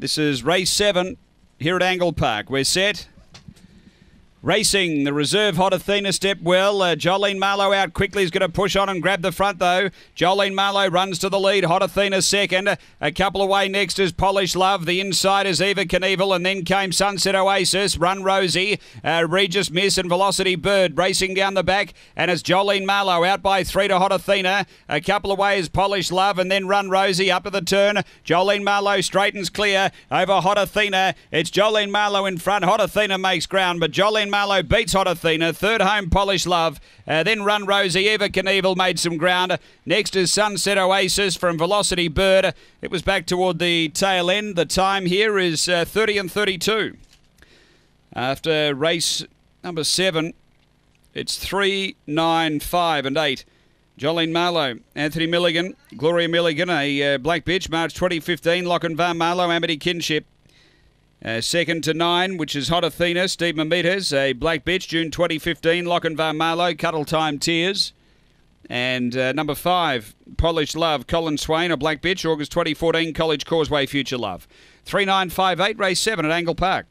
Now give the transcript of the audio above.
This is race seven here at Angle Park. We're set. Racing, the reserve hot Athena step well. Uh, Jolene Marlowe out quickly is going to push on and grab the front though. Jolene Marlowe runs to the lead. Hot Athena second. A couple away next is Polish Love. The inside is Eva Knievel and then came Sunset Oasis. Run Rosie. Uh, Regis Miss and Velocity Bird racing down the back. And it's Jolene Marlowe out by three to Hot Athena. A couple away is Polish Love and then Run Rosie up at the turn. Jolene Marlowe straightens clear over Hot Athena. It's Jolene Marlowe in front. Hot Athena makes ground, but Jolene Jane Marlow beats Hot Athena. Third home, Polish Love. Uh, then Run Rosie. Eva Knievel made some ground. Next is Sunset Oasis from Velocity Bird. It was back toward the tail end. The time here is uh, 30 and 32. After race number seven, it's 3, 9, 5 and 8. Jolene Marlow, Anthony Milligan, Gloria Milligan, a uh, black bitch, March 2015, Lock and Van Marlow, Amity Kinship. Uh, second to nine, which is Hot Athena, Steve Mamitas, a black bitch, June 2015, Lochinvar Marlow, Cuddle Time Tears. And uh, number five, Polish Love, Colin Swain, a black bitch, August 2014, College Causeway Future Love. 3958, race seven at Angle Park.